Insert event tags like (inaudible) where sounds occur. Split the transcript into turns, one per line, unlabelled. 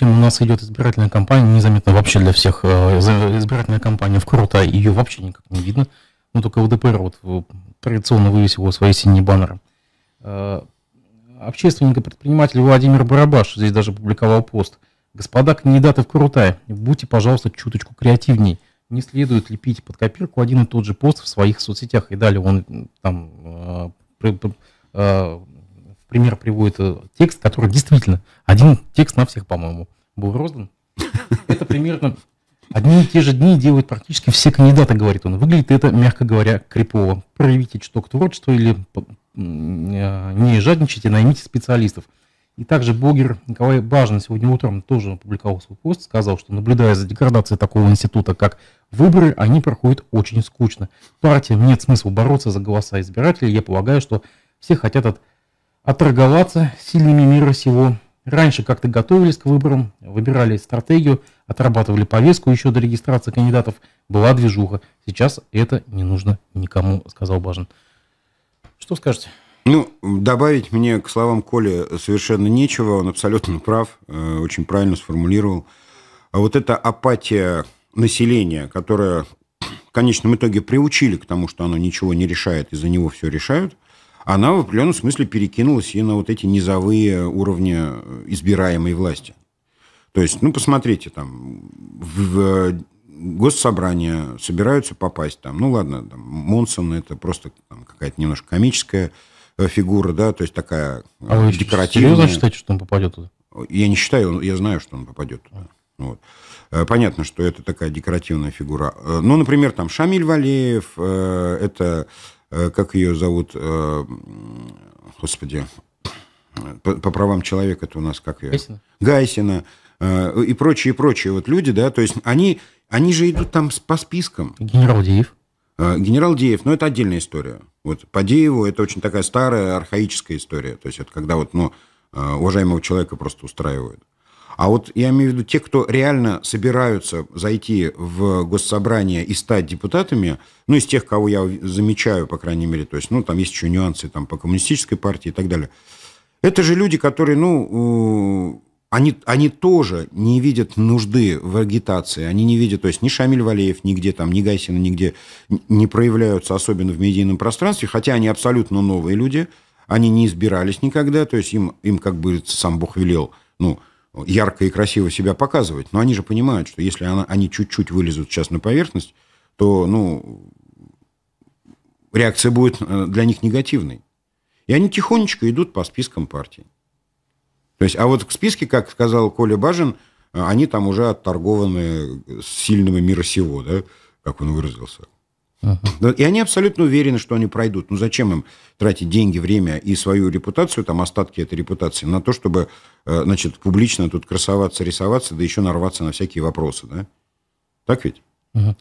тем у нас идет избирательная кампания, незаметно вообще для всех. Э, избирательная кампания в Круто, ее вообще никак не видно. Ну, только ЛДПР вот э, традиционно вывесил свои синие баннеры. Э, общественник и предприниматель Владимир Барабаш здесь даже публиковал пост. «Господа кандидаты в Крутай, будьте, пожалуйста, чуточку креативней. Не следует лепить под копирку один и тот же пост в своих соцсетях». И далее он там пример приводит э, текст, который действительно, один текст на всех, по-моему, был роздан. (laughs) Это примерно одни и те же дни делают практически все кандидаты, говорит он. Выглядит это, мягко говоря, крипово. Проявите чуток творчества или э, не жадничайте, наймите специалистов. И также блогер Николай Бажин сегодня утром тоже опубликовал свой пост, сказал, что наблюдая за деградацией такого института, как выборы, они проходят очень скучно. Партиям нет смысла бороться за голоса избирателей. Я полагаю, что все хотят от а сильными мира сего. Раньше как-то готовились к выборам, выбирали стратегию, отрабатывали повестку еще до регистрации кандидатов, была движуха. Сейчас это не нужно никому, сказал Бажен.
Что скажете? Ну, добавить мне к словам Коли совершенно нечего, он абсолютно прав, э, очень правильно сформулировал. А вот эта апатия населения, которая в конечном итоге приучили к тому, что оно ничего не решает, и за него все решают – она в определенном смысле перекинулась и на вот эти низовые э, уровни э, избираемой власти. То есть, ну, посмотрите, там, в, в э, госсобрание собираются попасть, там, ну, ладно, там, Монсон это просто какая-то немножко комическая фигура, да, то есть такая а вы декоративная. серьезно считаете, что он попадет туда? Я не считаю, я знаю, что он попадет туда. Вот. Понятно, что это такая декоративная фигура. Ну, например, там Шамиль Валеев, это Э, как ее зовут, э, господи, по, по правам человека это у нас как ее? Гайсина. Гайсина э, и прочие, и прочие вот люди, да, то есть они, они же идут там по спискам. Генерал Деев. Генерал Деев, но ну, это отдельная история. Вот по Дееву это очень такая старая, архаическая история. То есть это когда вот, ну, уважаемого человека просто устраивают. А вот я имею в виду те, кто реально собираются зайти в госсобрание и стать депутатами, ну, из тех, кого я замечаю, по крайней мере, то есть, ну, там есть еще нюансы там по коммунистической партии и так далее. Это же люди, которые, ну, они, они тоже не видят нужды в агитации, они не видят, то есть ни Шамиль Валеев нигде там, ни Гайсина нигде не проявляются, особенно в медийном пространстве, хотя они абсолютно новые люди, они не избирались никогда, то есть им, им как бы сам Бог велел, ну, ярко и красиво себя показывать, но они же понимают, что если она, они чуть-чуть вылезут сейчас на поверхность, то ну, реакция будет э, для них негативной. И они тихонечко идут по спискам партий. То есть, а вот к списке, как сказал Коля Бажин, э, они там уже отторгованы сильными мира сего, да, как он выразился. Uh-huh. И они абсолютно уверены, что они пройдут. Ну зачем им тратить деньги, время и свою репутацию, там остатки этой репутации, на то, чтобы, э, значит, публично тут красоваться, рисоваться, да еще нарваться на всякие вопросы, да? Так ведь? Uh-huh.